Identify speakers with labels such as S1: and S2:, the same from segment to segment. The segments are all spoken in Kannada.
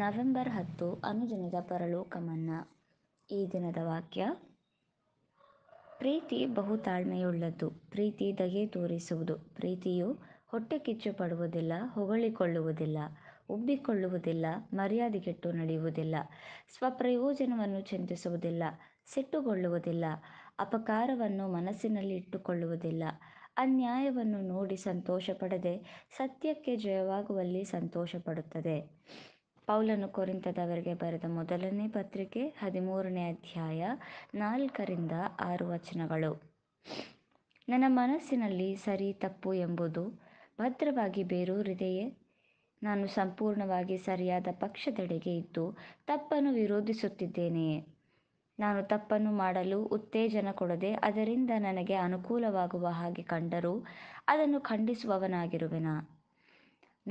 S1: ನವೆಂಬರ್ ಹತ್ತು ಅನುದಿನದ ಪರಲೋಕ ಮನ್ನಾ ಈ ದಿನದ ವಾಕ್ಯ ಪ್ರೀತಿ ಬಹು ತಾಳ್ಮೆಯುಳ್ಳದ್ದು ಪ್ರೀತಿ ದಗೆ ತೋರಿಸುವುದು ಪ್ರೀತಿಯು ಹೊಟ್ಟೆ ಕಿಚ್ಚು ಪಡುವುದಿಲ್ಲ ಹೊಗಳಿಕೊಳ್ಳುವುದಿಲ್ಲ ಉಬ್ಬಿಕೊಳ್ಳುವುದಿಲ್ಲ ಮರ್ಯಾದೆಗೆಟ್ಟು ನಡೆಯುವುದಿಲ್ಲ ಸ್ವಪ್ರಯೋಜನವನ್ನು ಚಿಂತಿಸುವುದಿಲ್ಲ ಸಿಟ್ಟುಗೊಳ್ಳುವುದಿಲ್ಲ ಅಪಕಾರವನ್ನು ಮನಸ್ಸಿನಲ್ಲಿ ಇಟ್ಟುಕೊಳ್ಳುವುದಿಲ್ಲ ಅನ್ಯಾಯವನ್ನು ನೋಡಿ ಸಂತೋಷ ಪಡದೆ ಸತ್ಯಕ್ಕೆ ಜಯವಾಗುವಲ್ಲಿ ಸಂತೋಷ ಪಡುತ್ತದೆ ಪೌಲನು ಕೊರಿಂಥದವರಿಗೆ ಬರೆದ ಮೊದಲನೇ ಪತ್ರಿಕೆ ಹದಿಮೂರನೇ ಅಧ್ಯಾಯ ನಾಲ್ಕರಿಂದ ಆರು ವಚನಗಳು ನನ್ನ ಮನಸ್ಸಿನಲ್ಲಿ ಸರಿ ತಪ್ಪು ಎಂಬುದು ಭದ್ರವಾಗಿ ಬೇರೂರಿದೆಯೇ ನಾನು ಸಂಪೂರ್ಣವಾಗಿ ಸರಿಯಾದ ಪಕ್ಷದೆಡೆಗೆ ಇದ್ದು ತಪ್ಪನ್ನು ವಿರೋಧಿಸುತ್ತಿದ್ದೇನೆಯೇ ನಾನು ತಪ್ಪನ್ನು ಮಾಡಲು ಉತ್ತೇಜನ ಕೊಡದೆ ಅದರಿಂದ ನನಗೆ ಅನುಕೂಲವಾಗುವ ಹಾಗೆ ಕಂಡರೂ ಅದನ್ನು ಖಂಡಿಸುವವನಾಗಿರುವೆನಾ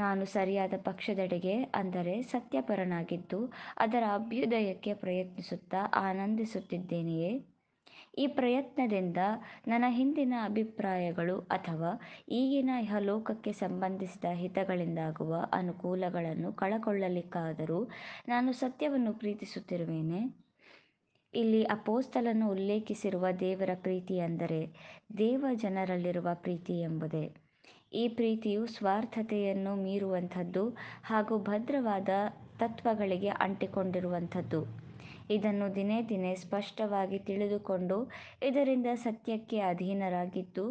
S1: ನಾನು ಸರಿಯಾದ ಪಕ್ಷದೆಡೆಗೆ ಅಂದರೆ ಸತ್ಯಪರನಾಗಿದ್ದು ಅದರ ಅಭ್ಯುದಯಕ್ಕೆ ಪ್ರಯತ್ನಿಸುತ್ತಾ ಆನಂದಿಸುತ್ತಿದ್ದೇನೆಯೇ ಈ ಪ್ರಯತ್ನದಿಂದ ನನ್ನ ಹಿಂದಿನ ಅಭಿಪ್ರಾಯಗಳು ಅಥವಾ ಈಗಿನ ಇಹಲೋಕಕ್ಕೆ ಸಂಬಂಧಿಸಿದ ಹಿತಗಳಿಂದಾಗುವ ಅನುಕೂಲಗಳನ್ನು ಕಳಕೊಳ್ಳಲಿಕ್ಕಾದರೂ ನಾನು ಸತ್ಯವನ್ನು ಪ್ರೀತಿಸುತ್ತಿರುವೇನೆ ಇಲ್ಲಿ ಅಪೋಸ್ತಲನ್ನು ಉಲ್ಲೇಖಿಸಿರುವ ದೇವರ ಅಂದರೆ ಪ್ರೀತಿ ದೇವ ಜನರಲ್ಲಿರುವ ಪ್ರೀತಿ ಎಂಬುದೇ. ಈ ಪ್ರೀತಿಯು ಸ್ವಾರ್ಥತೆಯನ್ನು ಮೀರುವಂಥದ್ದು ಹಾಗೂ ಭದ್ರವಾದ ತತ್ವಗಳಿಗೆ ಅಂಟಿಕೊಂಡಿರುವಂಥದ್ದು ಇದನ್ನು ದಿನೇ ದಿನೇ ಸ್ಪಷ್ಟವಾಗಿ ತಿಳಿದುಕೊಂಡು ಇದರಿಂದ ಸತ್ಯಕ್ಕೆ ಅಧೀನರಾಗಿದ್ದು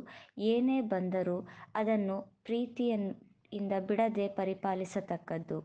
S1: ಏನೇ ಬಂದರೂ ಅದನ್ನು ಪ್ರೀತಿಯಿಂದ ಇಂದ ಬಿಡದೆ ಪರಿಪಾಲಿಸತಕ್ಕದ್ದು